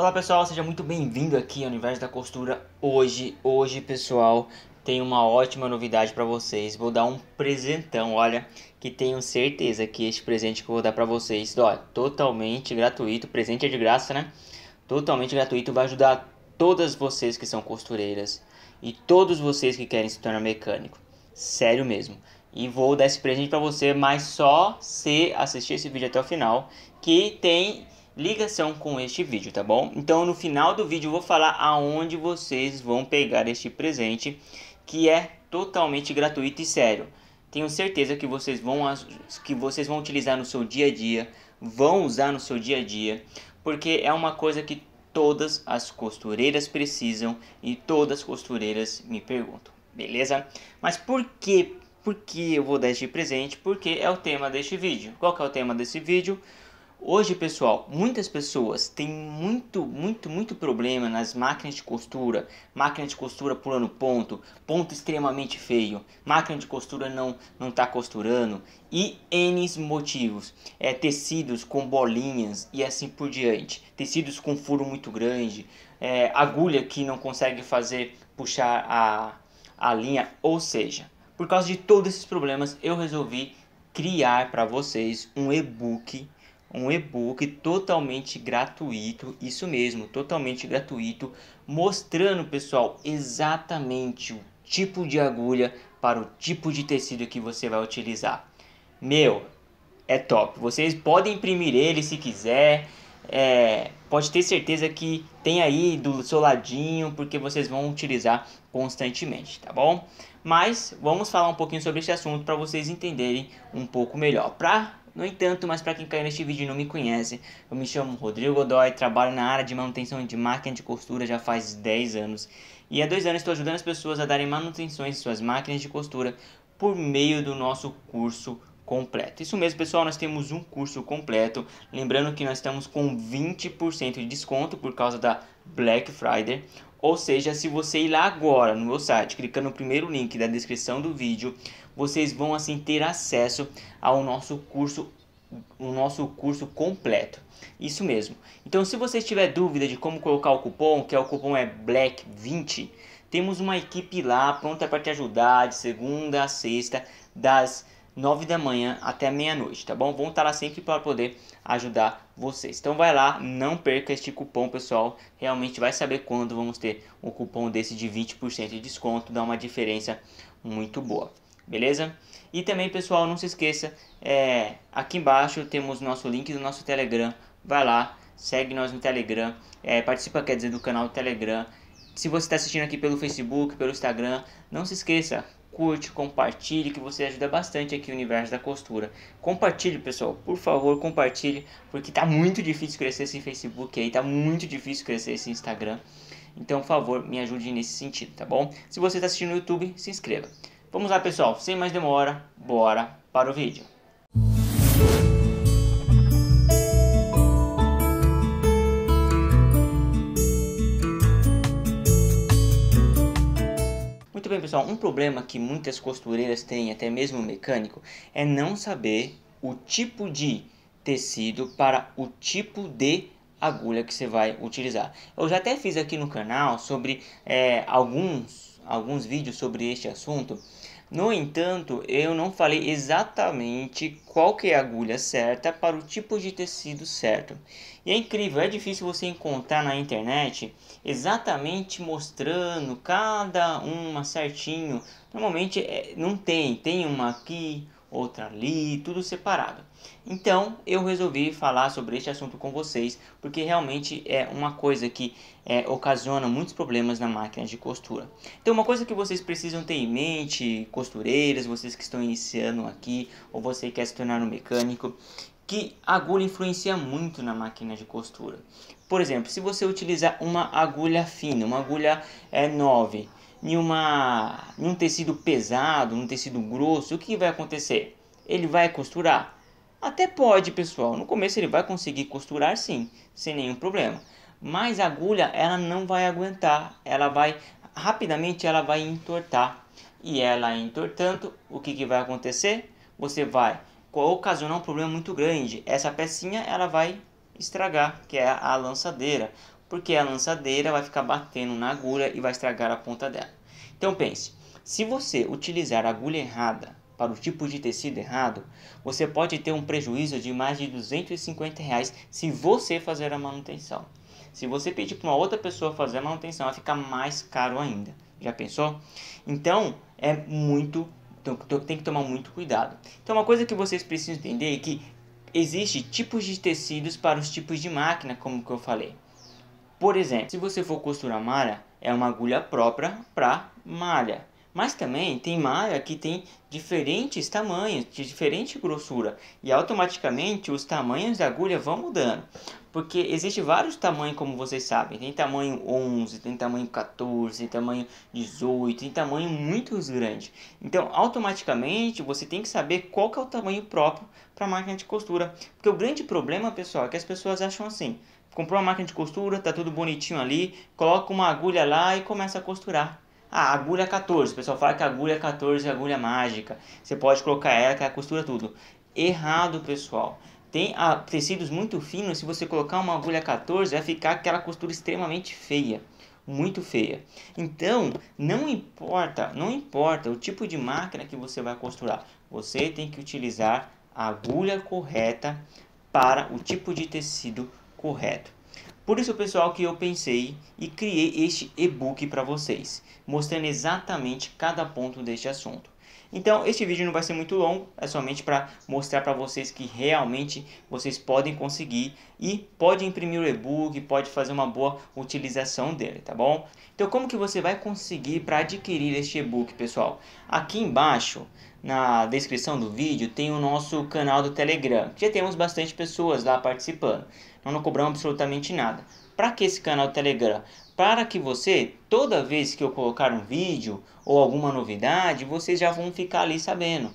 Olá pessoal, seja muito bem-vindo aqui ao Universo da Costura. Hoje, hoje pessoal, tem uma ótima novidade para vocês. Vou dar um presentão, olha, que tenho certeza que este presente que eu vou dar para vocês, ó, totalmente gratuito. Presente é de graça, né? Totalmente gratuito, vai ajudar todas vocês que são costureiras e todos vocês que querem se tornar mecânico. Sério mesmo. E vou dar esse presente para você, mas só se assistir esse vídeo até o final, que tem ligação com este vídeo, tá bom? Então no final do vídeo eu vou falar aonde vocês vão pegar este presente que é totalmente gratuito e sério. Tenho certeza que vocês vão que vocês vão utilizar no seu dia a dia, vão usar no seu dia a dia, porque é uma coisa que todas as costureiras precisam e todas as costureiras me perguntam, beleza? Mas por que por que eu vou dar este presente? Porque é o tema deste vídeo. Qual é o tema desse vídeo? Hoje, pessoal, muitas pessoas têm muito, muito, muito problema nas máquinas de costura, máquina de costura pulando ponto, ponto extremamente feio, máquina de costura não não está costurando e N motivos, é tecidos com bolinhas e assim por diante, tecidos com furo muito grande, é, agulha que não consegue fazer puxar a, a linha, ou seja, por causa de todos esses problemas, eu resolvi criar para vocês um e-book um e-book totalmente gratuito, isso mesmo, totalmente gratuito, mostrando, pessoal, exatamente o tipo de agulha para o tipo de tecido que você vai utilizar. Meu, é top. Vocês podem imprimir ele se quiser. É, pode ter certeza que tem aí do seu ladinho, porque vocês vão utilizar constantemente, tá bom? Mas vamos falar um pouquinho sobre esse assunto para vocês entenderem um pouco melhor. Para no entanto, mas para quem caiu neste vídeo e não me conhece, eu me chamo Rodrigo Godoy, trabalho na área de manutenção de máquina de costura já faz 10 anos. E há dois anos estou ajudando as pessoas a darem manutenções em suas máquinas de costura por meio do nosso curso completo. Isso mesmo, pessoal, nós temos um curso completo. Lembrando que nós estamos com 20% de desconto por causa da Black Friday. Ou seja, se você ir lá agora no meu site, clicando no primeiro link da descrição do vídeo, vocês vão assim ter acesso ao nosso curso o nosso curso completo. Isso mesmo. Então, se você tiver dúvida de como colocar o cupom, que é o cupom é BLACK20, temos uma equipe lá pronta para te ajudar de segunda a sexta, das 9 da manhã até meia-noite, tá bom? Vão estar lá sempre para poder ajudar vocês. Então vai lá, não perca este cupom, pessoal. Realmente vai saber quando vamos ter um cupom desse de 20% de desconto, dá uma diferença muito boa beleza? E também, pessoal, não se esqueça, é, aqui embaixo temos nosso link do nosso Telegram. Vai lá, segue nós no Telegram, é, participa, quer dizer, do canal do Telegram. Se você está assistindo aqui pelo Facebook, pelo Instagram, não se esqueça, curte, compartilhe, que você ajuda bastante aqui o universo da costura. Compartilhe, pessoal, por favor, compartilhe, porque tá muito difícil crescer esse Facebook aí, tá muito difícil crescer esse Instagram. Então, por favor, me ajude nesse sentido, tá bom? Se você está assistindo no YouTube, se inscreva. Vamos lá pessoal, sem mais demora, bora para o vídeo. Muito bem pessoal, um problema que muitas costureiras têm, até mesmo mecânico, é não saber o tipo de tecido para o tipo de agulha que você vai utilizar. Eu já até fiz aqui no canal sobre é, alguns alguns vídeos sobre este assunto. No entanto, eu não falei exatamente qual que é a agulha certa para o tipo de tecido certo. E é incrível, é difícil você encontrar na internet exatamente mostrando cada uma certinho. Normalmente é, não tem, tem uma aqui, outra ali, tudo separado. Então eu resolvi falar sobre este assunto com vocês porque realmente é uma coisa que é, ocasiona muitos problemas na máquina de costura. Então uma coisa que vocês precisam ter em mente, costureiras, vocês que estão iniciando aqui ou você que quer se tornar um mecânico, que agulha influencia muito na máquina de costura. Por exemplo, se você utilizar uma agulha fina, uma agulha é, 9, em, uma, em um tecido pesado, um tecido grosso, o que vai acontecer? Ele vai costurar? Até pode, pessoal. No começo ele vai conseguir costurar sim, sem nenhum problema. Mas a agulha, ela não vai aguentar. Ela vai, rapidamente ela vai entortar. E ela entortando, o que, que vai acontecer? Você vai ocasionar um problema muito grande. Essa pecinha, ela vai estragar, que é a lançadeira porque a lançadeira vai ficar batendo na agulha e vai estragar a ponta dela. Então pense, se você utilizar a agulha errada para o tipo de tecido errado, você pode ter um prejuízo de mais de 250 reais se você fazer a manutenção. Se você pedir para uma outra pessoa fazer a manutenção, vai ficar mais caro ainda. Já pensou? Então é muito então, tem que tomar muito cuidado. Então, uma coisa que vocês precisam entender é que existe tipos de tecidos para os tipos de máquina, como que eu falei. Por exemplo, se você for costurar malha, é uma agulha própria para malha. Mas também tem malha que tem diferentes tamanhos, de diferente grossura, e automaticamente os tamanhos da agulha vão mudando. Porque existe vários tamanhos, como vocês sabem. Tem tamanho 11, tem tamanho 14, tem tamanho 18, tem tamanho muito grande. Então, automaticamente, você tem que saber qual que é o tamanho próprio para a máquina de costura. Porque o grande problema, pessoal, é que as pessoas acham assim. Comprou uma máquina de costura, tá tudo bonitinho ali, coloca uma agulha lá e começa a costurar. Ah, agulha 14. O pessoal fala que agulha 14 é agulha mágica. Você pode colocar ela que ela costura tudo. Errado, pessoal. Tem ah, tecidos muito finos, se você colocar uma agulha 14, vai ficar aquela costura extremamente feia muito feia. Então, não importa, não importa o tipo de máquina que você vai costurar. Você tem que utilizar a agulha correta para o tipo de tecido correto. Por isso, pessoal, que eu pensei e criei este e-book para vocês, mostrando exatamente cada ponto deste assunto. Então, este vídeo não vai ser muito longo, é somente para mostrar para vocês que realmente vocês podem conseguir e pode imprimir o e-book, pode fazer uma boa utilização dele, tá bom? Então, como que você vai conseguir para adquirir este e-book, pessoal? Aqui embaixo, na descrição do vídeo, tem o nosso canal do Telegram. Já temos bastante pessoas lá participando. Nós não cobramos absolutamente nada. Para que esse canal Telegram? Para que você, toda vez que eu colocar um vídeo ou alguma novidade, vocês já vão ficar ali sabendo.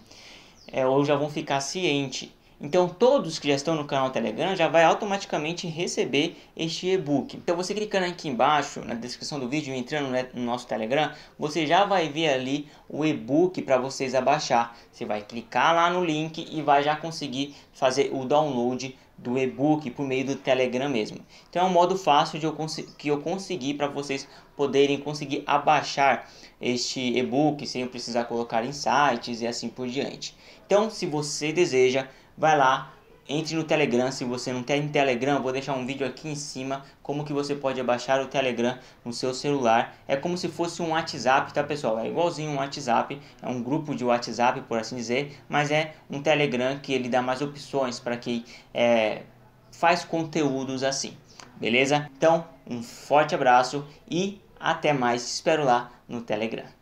É, ou já vão ficar ciente. Então todos que já estão no canal Telegram já vai automaticamente receber este e-book. Então você clicando aqui embaixo na descrição do vídeo entrando no nosso Telegram, você já vai ver ali o e-book para vocês abaixar. Você vai clicar lá no link e vai já conseguir fazer o download do e-book por meio do Telegram mesmo. Então é um modo fácil de eu que eu consegui para vocês poderem conseguir abaixar este e-book sem precisar colocar em sites e assim por diante. Então, se você deseja, vai lá, entre no Telegram, se você não tem Telegram, vou deixar um vídeo aqui em cima como que você pode baixar o Telegram no seu celular. É como se fosse um WhatsApp, tá pessoal? É igualzinho um WhatsApp, é um grupo de WhatsApp, por assim dizer, mas é um Telegram que ele dá mais opções para quem é, faz conteúdos assim, beleza? Então, um forte abraço e até mais, espero lá no Telegram.